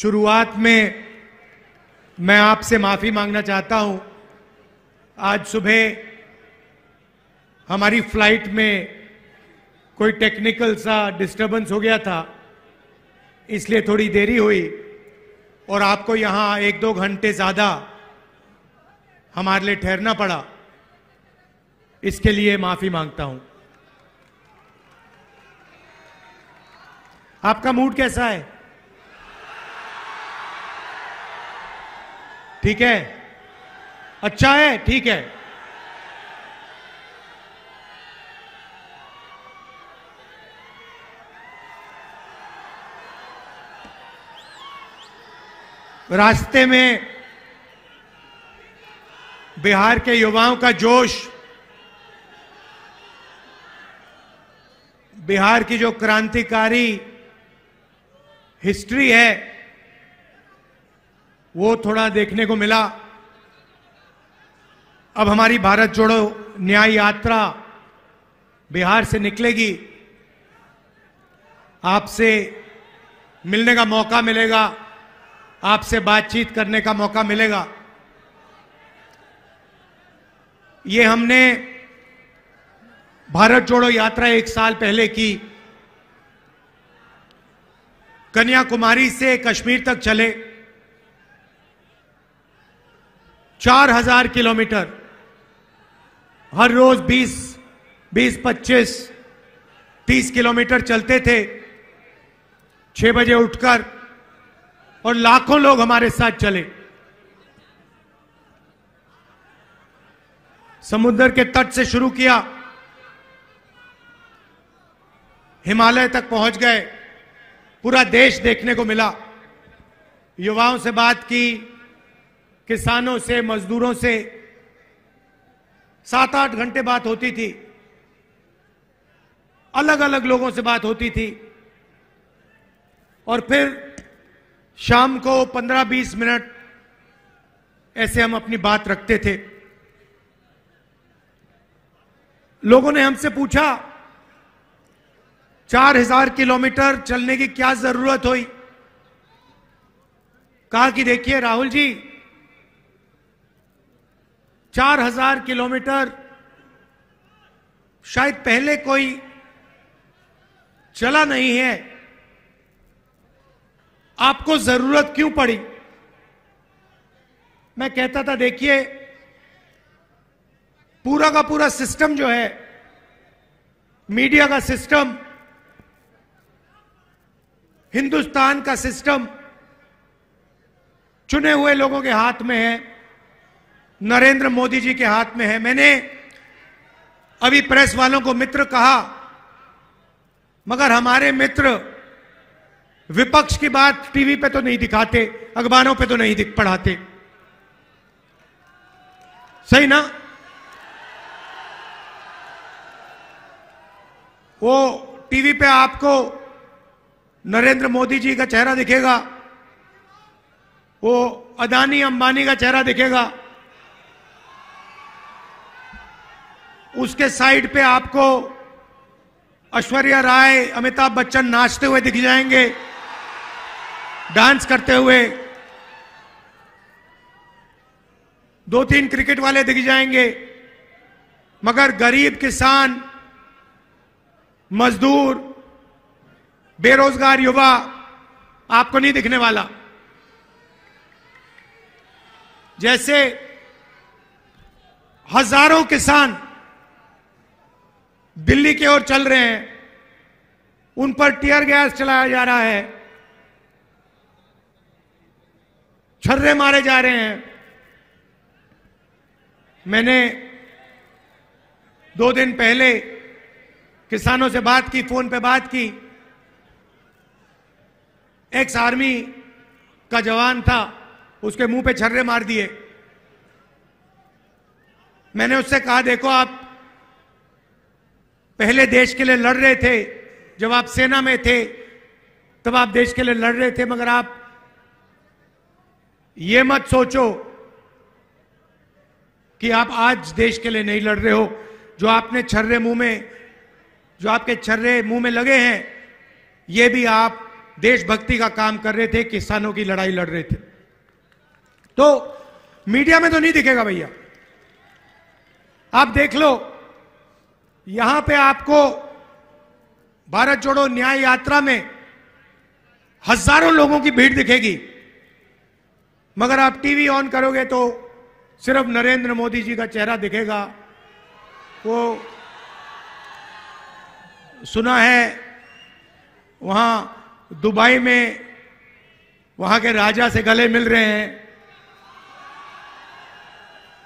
शुरुआत में मैं आपसे माफी मांगना चाहता हूं आज सुबह हमारी फ्लाइट में कोई टेक्निकल सा डिस्टरबेंस हो गया था इसलिए थोड़ी देरी हुई और आपको यहां एक दो घंटे ज्यादा हमारे लिए ठहरना पड़ा इसके लिए माफी मांगता हूं आपका मूड कैसा है ठीक है अच्छा है ठीक है रास्ते में बिहार के युवाओं का जोश बिहार की जो क्रांतिकारी हिस्ट्री है वो थोड़ा देखने को मिला अब हमारी भारत जोड़ो न्याय यात्रा बिहार से निकलेगी आपसे मिलने का मौका मिलेगा आपसे बातचीत करने का मौका मिलेगा ये हमने भारत जोड़ो यात्रा एक साल पहले की कन्याकुमारी से कश्मीर तक चले चार हजार किलोमीटर हर रोज बीस बीस पच्चीस तीस किलोमीटर चलते थे छह बजे उठकर और लाखों लोग हमारे साथ चले समुद्र के तट से शुरू किया हिमालय तक पहुंच गए पूरा देश देखने को मिला युवाओं से बात की किसानों से मजदूरों से सात आठ घंटे बात होती थी अलग अलग लोगों से बात होती थी और फिर शाम को पंद्रह बीस मिनट ऐसे हम अपनी बात रखते थे लोगों ने हमसे पूछा चार हजार किलोमीटर चलने की क्या जरूरत हुई कहा कि देखिए राहुल जी चार हजार किलोमीटर शायद पहले कोई चला नहीं है आपको जरूरत क्यों पड़ी मैं कहता था देखिए पूरा का पूरा सिस्टम जो है मीडिया का सिस्टम हिंदुस्तान का सिस्टम चुने हुए लोगों के हाथ में है नरेंद्र मोदी जी के हाथ में है मैंने अभी प्रेस वालों को मित्र कहा मगर हमारे मित्र विपक्ष की बात टीवी पे तो नहीं दिखाते अखबारों पे तो नहीं दिख पढ़ाते सही ना वो टीवी पे आपको नरेंद्र मोदी जी का चेहरा दिखेगा वो अदानी अंबानी का चेहरा दिखेगा उसके साइड पे आपको ऐश्वर्या राय अमिताभ बच्चन नाचते हुए दिख जाएंगे डांस करते हुए दो तीन क्रिकेट वाले दिख जाएंगे मगर गरीब किसान मजदूर बेरोजगार युवा आपको नहीं दिखने वाला जैसे हजारों किसान दिल्ली की ओर चल रहे हैं उन पर टीयर गैस चलाया जा रहा है छर्रे मारे जा रहे हैं मैंने दो दिन पहले किसानों से बात की फोन पे बात की एक्स आर्मी का जवान था उसके मुंह पे छर्रे मार दिए मैंने उससे कहा देखो आप पहले देश के लिए लड़ रहे थे जब आप सेना में थे तब आप देश के लिए लड़ रहे थे मगर आप ये मत सोचो कि आप आज देश के लिए नहीं लड़ रहे हो जो आपने छर्रे मुंह में जो आपके छर्रे मुंह में लगे हैं ये भी आप देशभक्ति का काम कर रहे थे किसानों की लड़ाई लड़ रहे थे तो मीडिया में तो नहीं दिखेगा भैया आप देख लो यहां पे आपको भारत जोड़ो न्याय यात्रा में हजारों लोगों की भीड़ दिखेगी मगर आप टीवी ऑन करोगे तो सिर्फ नरेंद्र मोदी जी का चेहरा दिखेगा वो सुना है वहां दुबई में वहां के राजा से गले मिल रहे हैं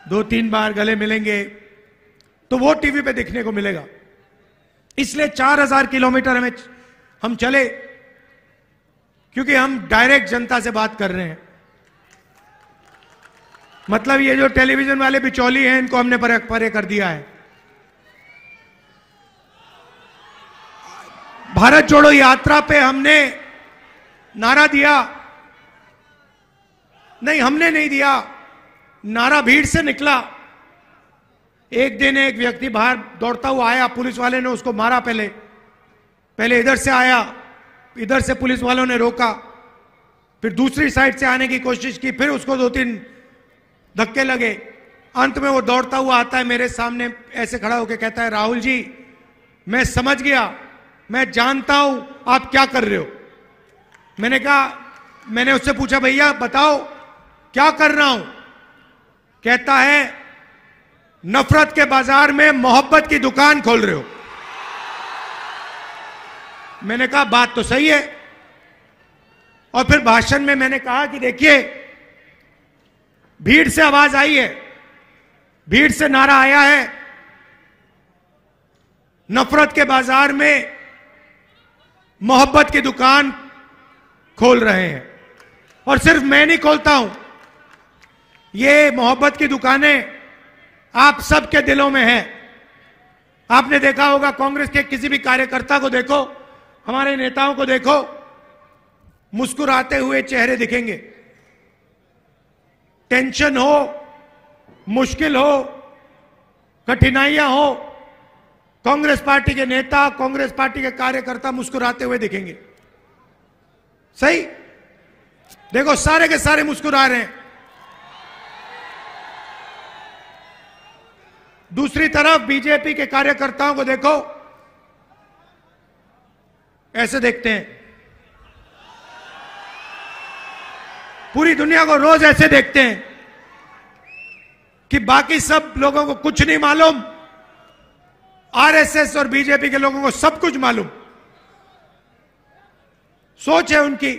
दो तीन बार गले मिलेंगे तो वो टीवी पे देखने को मिलेगा इसलिए 4000 किलोमीटर हमें हम चले क्योंकि हम डायरेक्ट जनता से बात कर रहे हैं मतलब ये जो टेलीविजन वाले बिचौली हैं इनको हमने परे, परे कर दिया है भारत जोड़ो यात्रा पे हमने नारा दिया नहीं हमने नहीं दिया नारा भीड़ से निकला एक दिन एक व्यक्ति बाहर दौड़ता हुआ आया पुलिस वाले ने उसको मारा पहले पहले इधर से आया इधर से पुलिस वालों ने रोका फिर दूसरी साइड से आने की कोशिश की फिर उसको दो तीन धक्के लगे अंत में वो दौड़ता हुआ आता है मेरे सामने ऐसे खड़ा होकर कहता है राहुल जी मैं समझ गया मैं जानता हूं आप क्या कर रहे हो मैंने कहा मैंने उससे पूछा भैया बताओ क्या कर रहा हूं कहता है नफरत के बाजार में मोहब्बत की दुकान खोल रहे हो मैंने कहा बात तो सही है और फिर भाषण में मैंने कहा कि देखिए भीड़ से आवाज आई है भीड़ से नारा आया है नफरत के बाजार में मोहब्बत की दुकान खोल रहे हैं और सिर्फ मैं नहीं खोलता हूं ये मोहब्बत की दुकानें आप सबके दिलों में है आपने देखा होगा कांग्रेस के किसी भी कार्यकर्ता को देखो हमारे नेताओं को देखो मुस्कुराते हुए चेहरे दिखेंगे टेंशन हो मुश्किल हो कठिनाइयां हो कांग्रेस पार्टी के नेता कांग्रेस पार्टी के कार्यकर्ता मुस्कुराते हुए दिखेंगे सही देखो सारे के सारे मुस्कुरा रहे हैं दूसरी तरफ बीजेपी के कार्यकर्ताओं को देखो ऐसे देखते हैं पूरी दुनिया को रोज ऐसे देखते हैं कि बाकी सब लोगों को कुछ नहीं मालूम आरएसएस और बीजेपी के लोगों को सब कुछ मालूम सोच है उनकी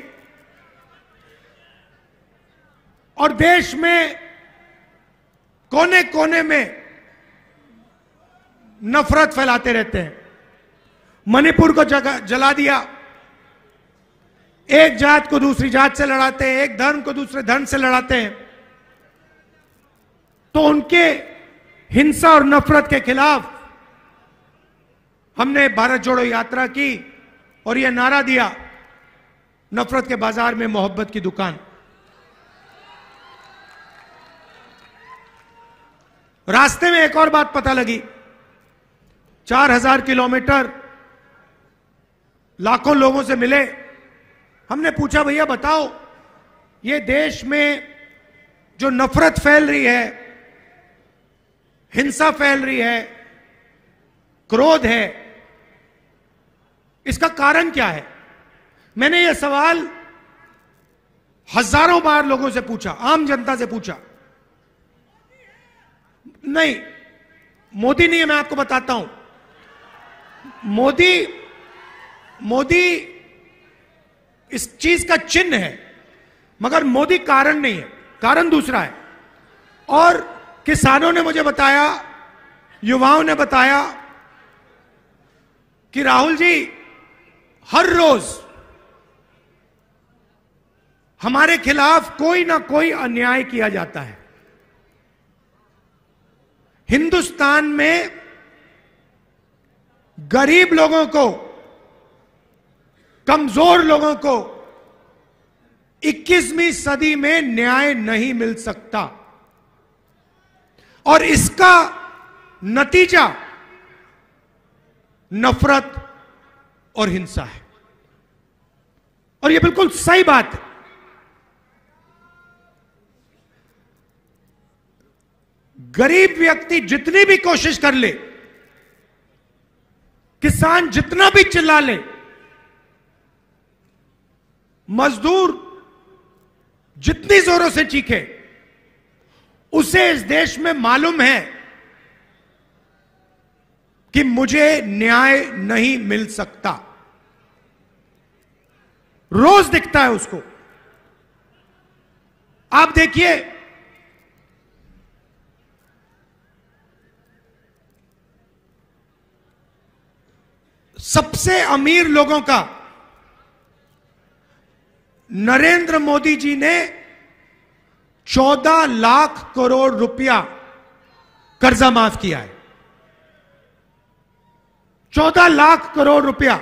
और देश में कोने कोने में नफरत फैलाते रहते हैं मणिपुर को जला दिया एक जात को दूसरी जात से लड़ाते हैं एक धर्म को दूसरे धर्म से लड़ाते हैं तो उनके हिंसा और नफरत के खिलाफ हमने भारत जोड़ो यात्रा की और यह नारा दिया नफरत के बाजार में मोहब्बत की दुकान रास्ते में एक और बात पता लगी चार हजार किलोमीटर लाखों लोगों से मिले हमने पूछा भैया बताओ ये देश में जो नफरत फैल रही है हिंसा फैल रही है क्रोध है इसका कारण क्या है मैंने यह सवाल हजारों बार लोगों से पूछा आम जनता से पूछा नहीं मोदी नहीं है मैं आपको बताता हूं मोदी मोदी इस चीज का चिन्ह है मगर मोदी कारण नहीं है कारण दूसरा है और किसानों ने मुझे बताया युवाओं ने बताया कि राहुल जी हर रोज हमारे खिलाफ कोई ना कोई अन्याय किया जाता है हिंदुस्तान में गरीब लोगों को कमजोर लोगों को 21वीं सदी में न्याय नहीं मिल सकता और इसका नतीजा नफरत और हिंसा है और यह बिल्कुल सही बात है गरीब व्यक्ति जितनी भी कोशिश कर ले किसान जितना भी चिल्ला ले मजदूर जितनी जोरों से चीखे उसे इस देश में मालूम है कि मुझे न्याय नहीं मिल सकता रोज दिखता है उसको आप देखिए सबसे अमीर लोगों का नरेंद्र मोदी जी ने 14 लाख करोड़ रुपया कर्जा माफ किया है 14 लाख करोड़ रुपया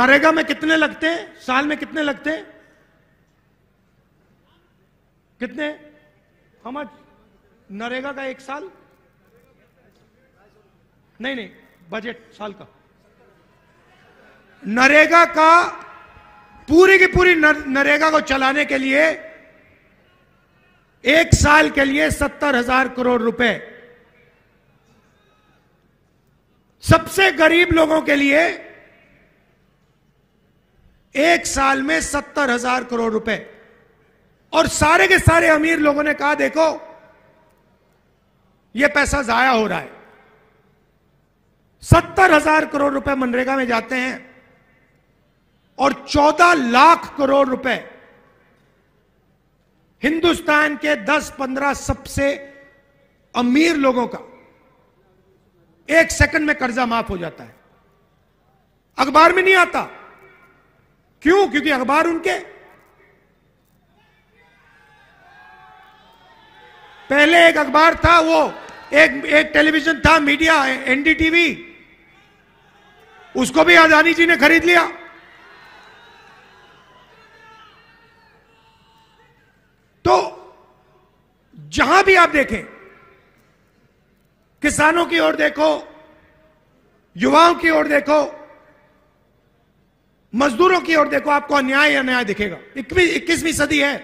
नरेगा में कितने लगते हैं साल में कितने लगते हैं कितने हम नरेगा का एक साल नहीं नहीं बजट साल का नरेगा का पूरी की पूरी नर, नरेगा को चलाने के लिए एक साल के लिए सत्तर हजार करोड़ रुपए सबसे गरीब लोगों के लिए एक साल में सत्तर हजार करोड़ रुपए और सारे के सारे अमीर लोगों ने कहा देखो यह पैसा जाया हो रहा है सत्तर हजार करोड़ रुपए मनरेगा में जाते हैं और चौदह लाख करोड़ रुपए हिंदुस्तान के दस पंद्रह सबसे अमीर लोगों का एक सेकंड में कर्जा माफ हो जाता है अखबार में नहीं आता क्यों क्योंकि अखबार उनके पहले एक अखबार था वो एक एक टेलीविजन था मीडिया एनडीटीवी उसको भी अदानी जी ने खरीद लिया तो जहां भी आप देखें किसानों की ओर देखो युवाओं की ओर देखो मजदूरों की ओर देखो आपको अन्याय अन्याय दिखेगा इक्कीसवीं सदी है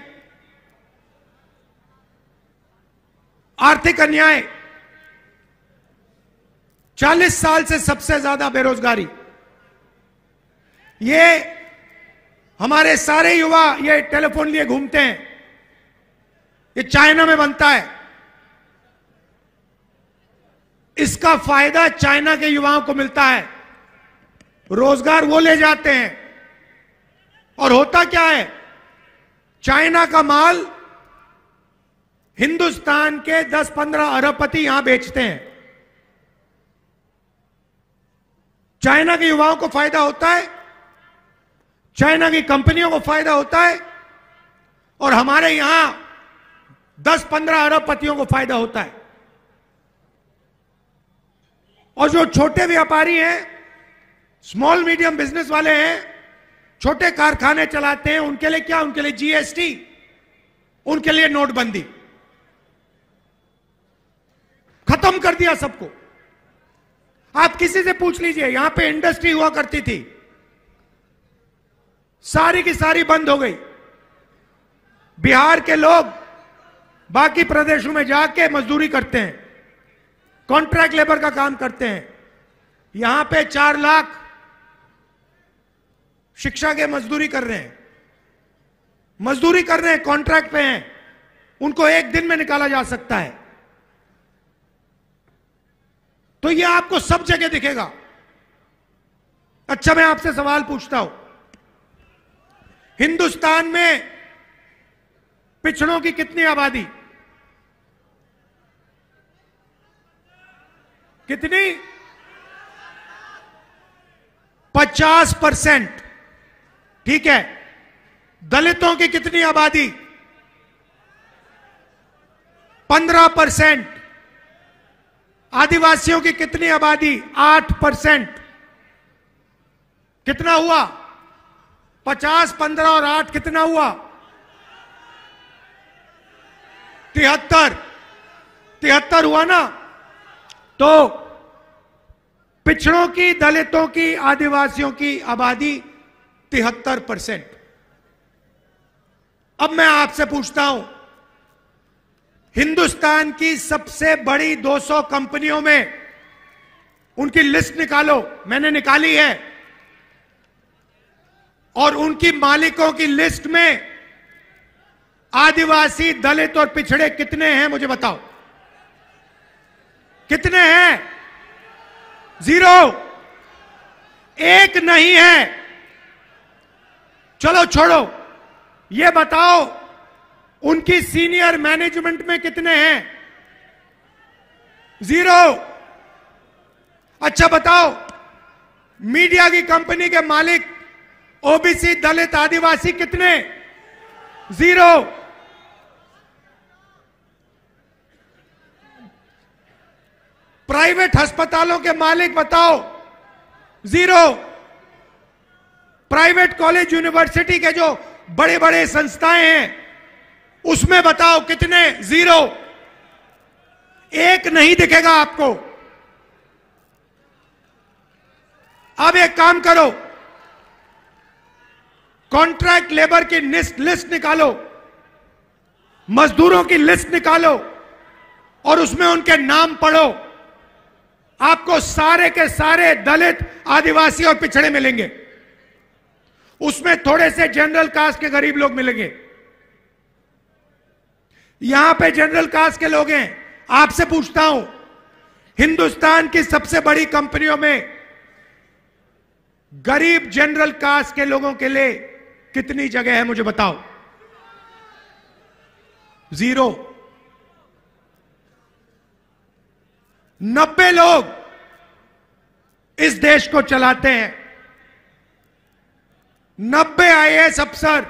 आर्थिक अन्याय 40 साल से सबसे ज्यादा बेरोजगारी ये हमारे सारे युवा ये टेलीफोन लिए घूमते हैं ये चाइना में बनता है इसका फायदा चाइना के युवाओं को मिलता है रोजगार वो ले जाते हैं और होता क्या है चाइना का माल हिंदुस्तान के 10-15 अरबपति यहां बेचते हैं चाइना के युवाओं को फायदा होता है चाइना की कंपनियों को फायदा होता है और हमारे यहां 10-15 अरब पतियों को फायदा होता है और जो छोटे व्यापारी हैं स्मॉल मीडियम बिजनेस वाले हैं छोटे कारखाने चलाते हैं उनके लिए क्या उनके लिए जीएसटी उनके लिए नोटबंदी खत्म कर दिया सबको आप किसी से पूछ लीजिए यहां पे इंडस्ट्री हुआ करती थी सारी की सारी बंद हो गई बिहार के लोग बाकी प्रदेशों में जाके मजदूरी करते हैं कॉन्ट्रैक्ट लेबर का काम करते हैं यहां पे चार लाख शिक्षा के मजदूरी कर रहे हैं मजदूरी कर रहे हैं कॉन्ट्रैक्ट पे हैं उनको एक दिन में निकाला जा सकता है तो ये आपको सब जगह दिखेगा अच्छा मैं आपसे सवाल पूछता हूं हिंदुस्तान में पिछड़ों की कितनी आबादी कितनी पचास परसेंट ठीक है दलितों की कितनी आबादी पंद्रह परसेंट आदिवासियों की कितनी आबादी आठ परसेंट कितना हुआ पचास पंद्रह और आठ कितना हुआ तिहत्तर तिहत्तर हुआ ना तो पिछड़ों की दलितों की आदिवासियों की आबादी तिहत्तर परसेंट अब मैं आपसे पूछता हूं हिंदुस्तान की सबसे बड़ी 200 कंपनियों में उनकी लिस्ट निकालो मैंने निकाली है और उनकी मालिकों की लिस्ट में आदिवासी दलित और पिछड़े कितने हैं मुझे बताओ कितने हैं जीरो एक नहीं है चलो छोड़ो ये बताओ उनकी सीनियर मैनेजमेंट में कितने हैं जीरो अच्छा बताओ मीडिया की कंपनी के मालिक ओबीसी दलित आदिवासी कितने जीरो प्राइवेट अस्पतालों के मालिक बताओ जीरो प्राइवेट कॉलेज यूनिवर्सिटी के जो बड़े बड़े संस्थाएं हैं उसमें बताओ कितने जीरो एक नहीं दिखेगा आपको अब एक काम करो कॉन्ट्रैक्ट लेबर की लिस्ट निकालो मजदूरों की लिस्ट निकालो और उसमें उनके नाम पढ़ो आपको सारे के सारे दलित आदिवासी और पिछड़े मिलेंगे उसमें थोड़े से जनरल कास्ट के गरीब लोग मिलेंगे यहां पे जनरल कास्ट के लोग हैं आपसे पूछता हूं हिंदुस्तान की सबसे बड़ी कंपनियों में गरीब जनरल कास्ट के लोगों के लिए कितनी जगह है मुझे बताओ जीरो नब्बे लोग इस देश को चलाते हैं नब्बे आईएएस अफसर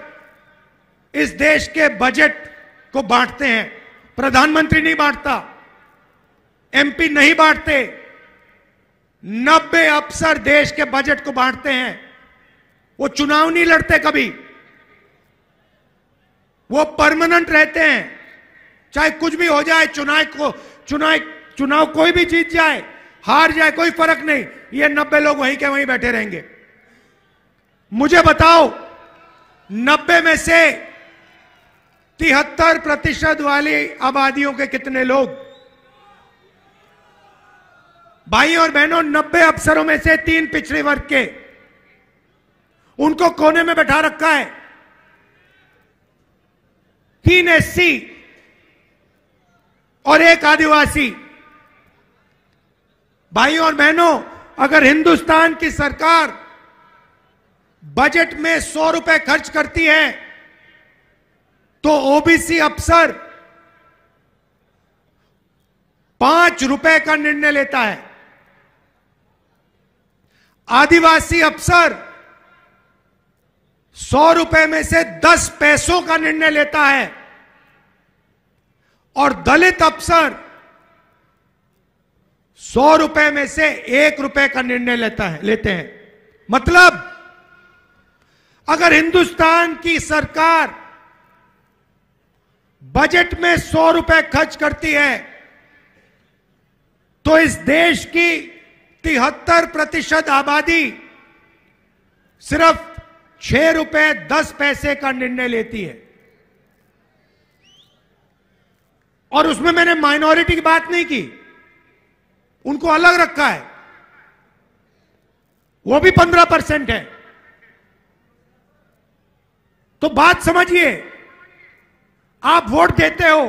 इस देश के बजट को बांटते हैं प्रधानमंत्री नहीं बांटता एमपी नहीं बांटते नब्बे अफसर देश के बजट को बांटते हैं वो चुनाव नहीं लड़ते कभी वो परमानेंट रहते हैं चाहे कुछ भी हो जाए चुनाव को चुनाव चुनाव कोई भी जीत जाए हार जाए कोई फर्क नहीं ये नब्बे लोग वहीं के वहीं बैठे रहेंगे मुझे बताओ नब्बे में से तिहत्तर प्रतिशत वाली आबादियों के कितने लोग भाई और बहनों नब्बे अफसरों में से तीन पिछड़े वर्ग के उनको कोने में बैठा रखा है तीन एससी और एक आदिवासी भाई और बहनों अगर हिंदुस्तान की सरकार बजट में सौ रुपए खर्च करती है तो ओबीसी अफसर पांच रुपए का निर्णय लेता है आदिवासी अफसर सौ रुपए में से दस पैसों का निर्णय लेता है और दलित अफसर सौ रुपए में से एक रुपए का निर्णय लेता है लेते हैं मतलब अगर हिंदुस्तान की सरकार बजट में सौ रुपए खर्च करती है तो इस देश की तिहत्तर प्रतिशत आबादी सिर्फ छह रुपए दस पैसे का निर्णय लेती है और उसमें मैंने माइनॉरिटी की बात नहीं की उनको अलग रखा है वो भी पंद्रह परसेंट है तो बात समझिए आप वोट देते हो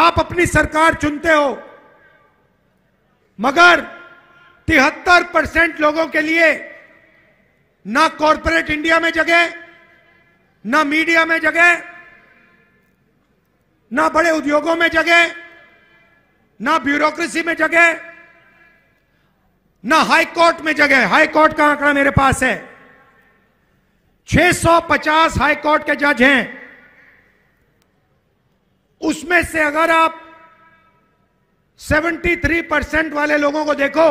आप अपनी सरकार चुनते हो मगर तिहत्तर परसेंट लोगों के लिए ना कॉरपोरेट इंडिया में जगह ना मीडिया में जगह ना बड़े उद्योगों में जगह ना ब्यूरोक्रेसी में जगह ना हाई कोर्ट में जगह हाई कोर्ट का आंकड़ा मेरे पास है 650 हाई कोर्ट के जज हैं उसमें से अगर आप 73 परसेंट वाले लोगों को देखो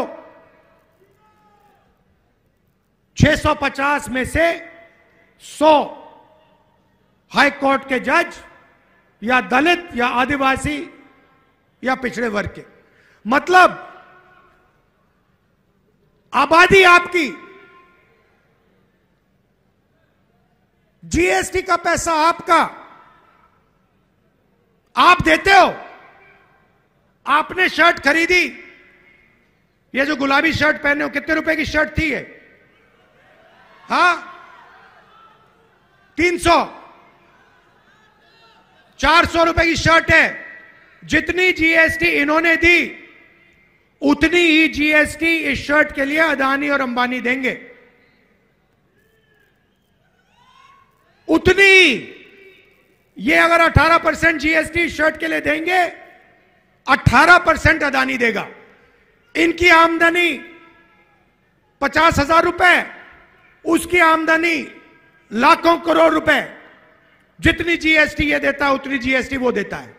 650 में से 100 हाई कोर्ट के जज या दलित या आदिवासी या पिछड़े वर्ग के मतलब आबादी आपकी जीएसटी का पैसा आपका आप देते हो आपने शर्ट खरीदी ये जो गुलाबी शर्ट पहने हो कितने रुपए की शर्ट थी ये हा तीन सौ चार सौ रुपए की शर्ट है जितनी जीएसटी इन्होंने दी उतनी ही जीएसटी इस शर्ट के लिए अदानी और अंबानी देंगे उतनी ये अगर 18 परसेंट जीएसटी शर्ट के लिए देंगे 18 परसेंट अदानी देगा इनकी आमदनी पचास हजार रुपए उसकी आमदनी लाखों करोड़ रुपए जितनी जीएसटी ये देता है उतनी जीएसटी वो देता है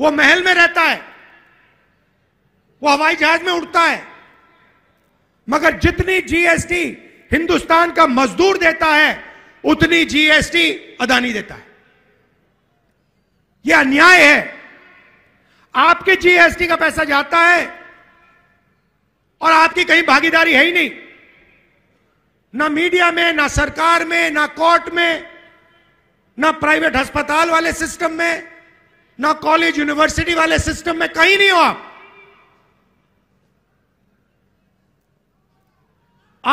वो महल में रहता है वो हवाई जहाज में उड़ता है मगर जितनी जीएसटी हिंदुस्तान का मजदूर देता है उतनी जीएसटी अदानी देता है यह अन्याय है आपके जीएसटी का पैसा जाता है और आपकी कहीं भागीदारी है ही नहीं ना मीडिया में ना सरकार में ना कोर्ट में ना प्राइवेट अस्पताल वाले सिस्टम में ना कॉलेज यूनिवर्सिटी वाले सिस्टम में कहीं नहीं हो आप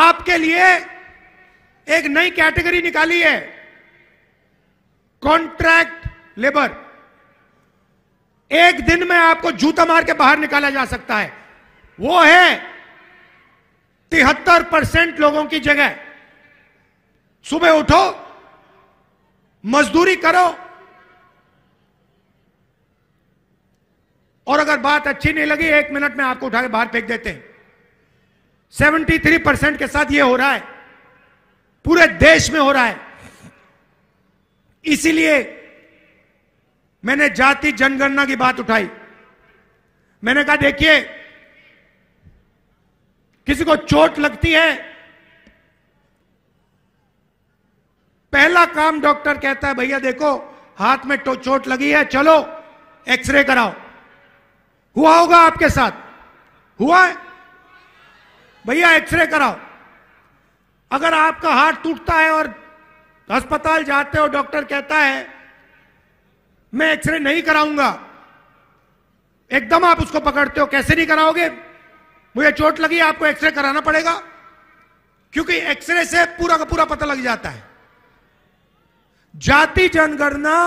आपके लिए एक नई कैटेगरी निकाली है कॉन्ट्रैक्ट लेबर एक दिन में आपको जूता मार के बाहर निकाला जा सकता है वो है तिहत्तर परसेंट लोगों की जगह सुबह उठो मजदूरी करो और अगर बात अच्छी नहीं लगी एक मिनट में आपको उठा के बाहर फेंक देते हैं सेवेंटी थ्री परसेंट के साथ यह हो रहा है पूरे देश में हो रहा है इसीलिए मैंने जाति जनगणना की बात उठाई मैंने कहा देखिए किसी को चोट लगती है पहला काम डॉक्टर कहता है भैया देखो हाथ में तो चोट लगी है चलो एक्सरे कराओ हुआ होगा आपके साथ हुआ है भैया एक्सरे कराओ अगर आपका हाथ टूटता है और अस्पताल जाते हो डॉक्टर कहता है मैं एक्सरे नहीं कराऊंगा एकदम आप उसको पकड़ते हो कैसे नहीं कराओगे मुझे चोट लगी आपको एक्सरे कराना पड़ेगा क्योंकि एक्सरे से पूरा का पूरा पता लग जाता है जाति जनगणना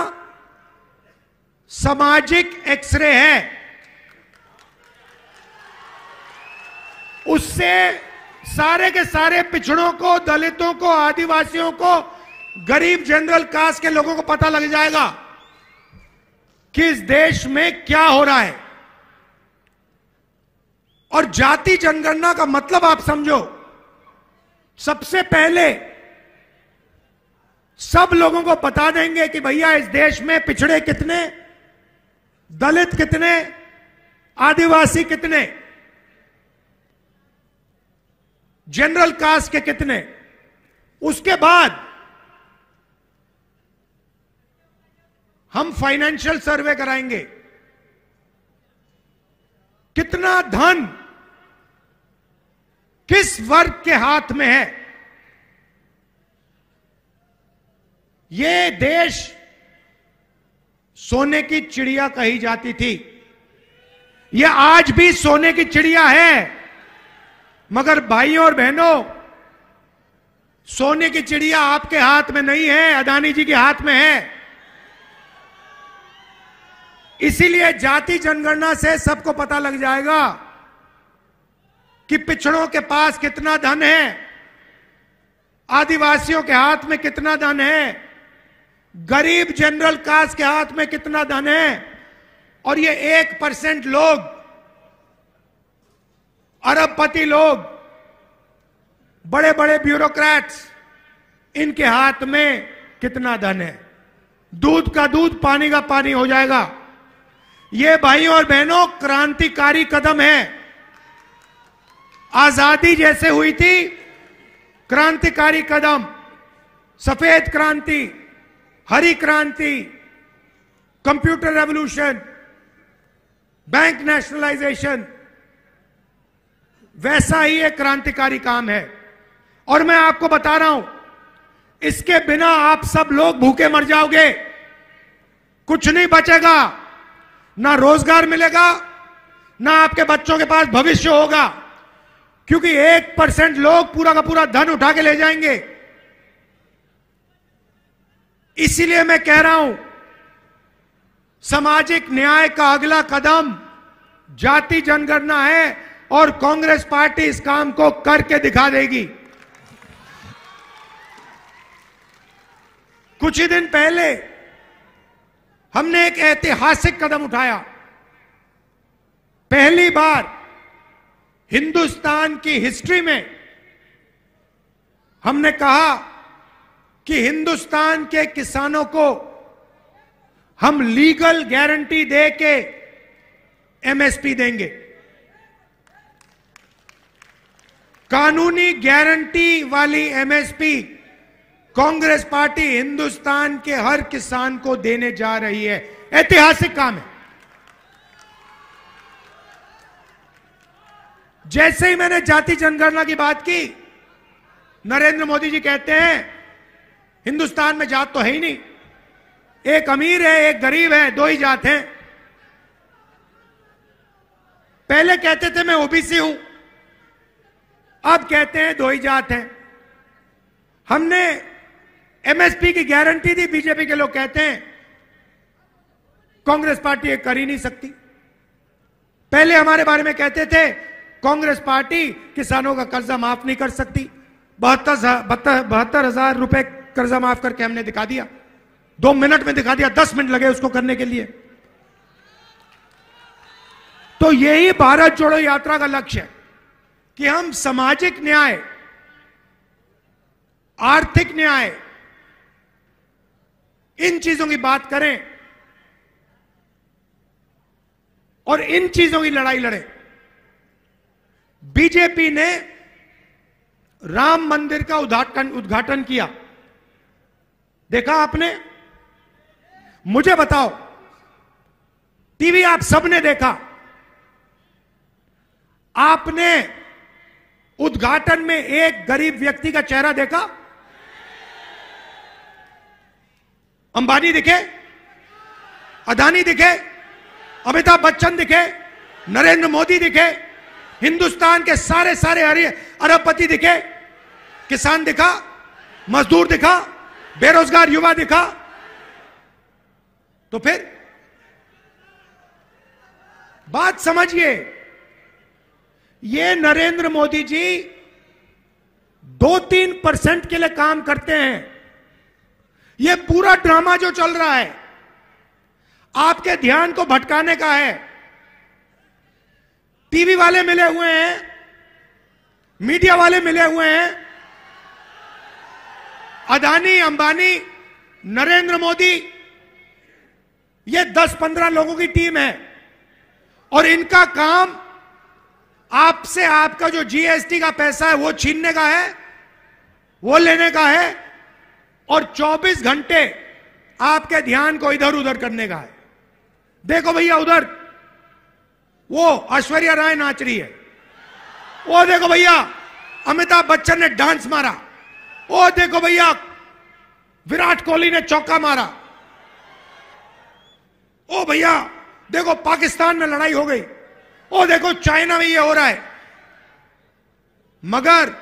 सामाजिक एक्सरे है उससे सारे के सारे पिछड़ों को दलितों को आदिवासियों को गरीब जनरल कास्ट के लोगों को पता लग जाएगा किस देश में क्या हो रहा है और जाति जनगणना का मतलब आप समझो सबसे पहले सब लोगों को बता देंगे कि भैया इस देश में पिछड़े कितने दलित कितने आदिवासी कितने जनरल कास्ट के कितने उसके बाद हम फाइनेंशियल सर्वे कराएंगे कितना धन किस वर्ग के हाथ में है ये देश सोने की चिड़िया कही जाती थी यह आज भी सोने की चिड़िया है मगर भाइयों और बहनों सोने की चिड़िया आपके हाथ में नहीं है अदानी जी के हाथ में है इसीलिए जाति जनगणना से सबको पता लग जाएगा कि पिछड़ों के पास कितना धन है आदिवासियों के हाथ में कितना धन है गरीब जनरल कास्ट के हाथ में कितना धन है और ये एक परसेंट लोग अरबपति लोग बड़े बड़े ब्यूरोक्रेट्स इनके हाथ में कितना धन है दूध का दूध पानी का पानी हो जाएगा ये भाई और बहनों क्रांतिकारी कदम है आजादी जैसे हुई थी क्रांतिकारी कदम सफेद क्रांति हरी क्रांति कंप्यूटर रेवोल्यूशन बैंक नेशनलाइजेशन वैसा ही एक क्रांतिकारी काम है और मैं आपको बता रहा हूं इसके बिना आप सब लोग भूखे मर जाओगे कुछ नहीं बचेगा ना रोजगार मिलेगा ना आपके बच्चों के पास भविष्य होगा क्योंकि एक परसेंट लोग पूरा का पूरा धन उठा के ले जाएंगे इसीलिए मैं कह रहा हूं सामाजिक न्याय का अगला कदम जाति जनगणना है और कांग्रेस पार्टी इस काम को करके दिखा देगी कुछ ही दिन पहले हमने एक ऐतिहासिक कदम उठाया पहली बार हिंदुस्तान की हिस्ट्री में हमने कहा कि हिंदुस्तान के किसानों को हम लीगल गारंटी दे के एमएसपी देंगे कानूनी गारंटी वाली एमएसपी कांग्रेस पार्टी हिंदुस्तान के हर किसान को देने जा रही है ऐतिहासिक काम है जैसे ही मैंने जाति जनगणना की बात की नरेंद्र मोदी जी कहते हैं हिंदुस्तान में जात तो है ही नहीं एक अमीर है एक गरीब है दो ही जात हैं पहले कहते थे मैं ओबीसी हूं अब कहते हैं दो ही जात हैं हमने एमएसपी की गारंटी दी बीजेपी के लोग कहते हैं कांग्रेस पार्टी ये कर ही नहीं सकती पहले हमारे बारे में कहते थे कांग्रेस पार्टी किसानों का कर्जा माफ नहीं कर सकती बहत्तर बहत्तर हजार रुपए कर्जा माफ करके हमने दिखा दिया दो मिनट में दिखा दिया दस मिनट लगे उसको करने के लिए तो यही भारत जोड़ो यात्रा का लक्ष्य है कि हम सामाजिक न्याय आर्थिक न्याय इन चीजों की बात करें और इन चीजों की लड़ाई लड़े बीजेपी ने राम मंदिर का उद्घाटन उद्घाटन किया देखा आपने मुझे बताओ टीवी आप सबने देखा आपने उद्घाटन में एक गरीब व्यक्ति का चेहरा देखा अंबानी दिखे अदानी दिखे अमिताभ बच्चन दिखे नरेंद्र मोदी दिखे हिंदुस्तान के सारे सारे अरबपति दिखे किसान दिखा मजदूर दिखा बेरोजगार युवा दिखा तो फिर बात समझिए ये नरेंद्र मोदी जी दो तीन परसेंट के लिए काम करते हैं ये पूरा ड्रामा जो चल रहा है आपके ध्यान को भटकाने का है टीवी वाले मिले हुए हैं मीडिया वाले मिले हुए हैं अदानी अंबानी नरेंद्र मोदी ये 10-15 लोगों की टीम है और इनका काम आपसे आपका जो जीएसटी का पैसा है वो छीनने का है वो लेने का है और 24 घंटे आपके ध्यान को इधर उधर करने का है देखो भैया उधर वो ऐश्वर्या राय नाच रही है वो देखो भैया अमिताभ बच्चन ने डांस मारा वो देखो भैया विराट कोहली ने चौका मारा ओ भैया देखो पाकिस्तान में लड़ाई हो गई ओ देखो चाइना में ये हो रहा है मगर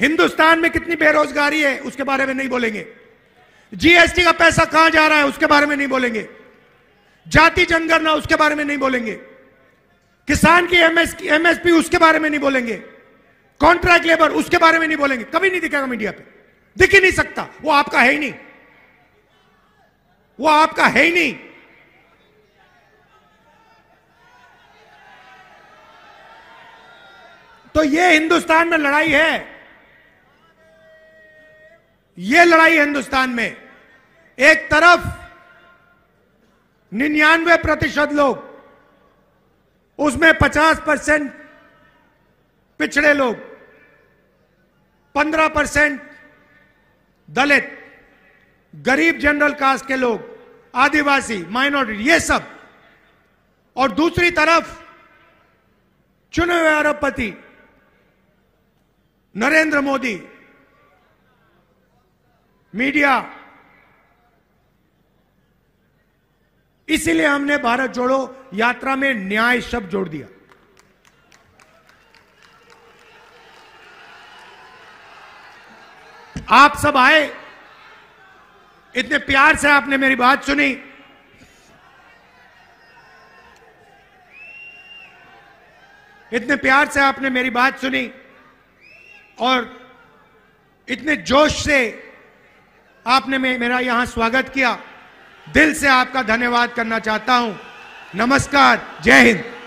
हिंदुस्तान में कितनी बेरोजगारी है उसके बारे में नहीं बोलेंगे जीएसटी का पैसा कहां जा रहा है उसके बारे में नहीं बोलेंगे जाति जनगणना उसके बारे में नहीं बोलेंगे किसान की एमएसपी उसके बारे में नहीं बोलेंगे कॉन्ट्रैक्ट लेबर उसके बारे में नहीं बोलेंगे कभी नहीं दिखेगा मीडिया पे दिख ही नहीं सकता वो आपका है ही नहीं वो आपका है ही नहीं तो ये हिंदुस्तान में लड़ाई है ये लड़ाई हिंदुस्तान में एक तरफ निन्यानवे प्रतिशत लोग उसमें पचास परसेंट पिछड़े लोग पंद्रह परसेंट दलित गरीब जनरल कास्ट के लोग आदिवासी माइनॉरिटी ये सब और दूसरी तरफ चुने हुए अरबपति नरेंद्र मोदी मीडिया इसीलिए हमने भारत जोड़ो यात्रा में न्याय शब्द जोड़ दिया आप सब आए इतने प्यार से आपने मेरी बात सुनी इतने प्यार से आपने मेरी बात सुनी और इतने जोश से आपने मेरा यहां स्वागत किया दिल से आपका धन्यवाद करना चाहता हूं नमस्कार जय हिंद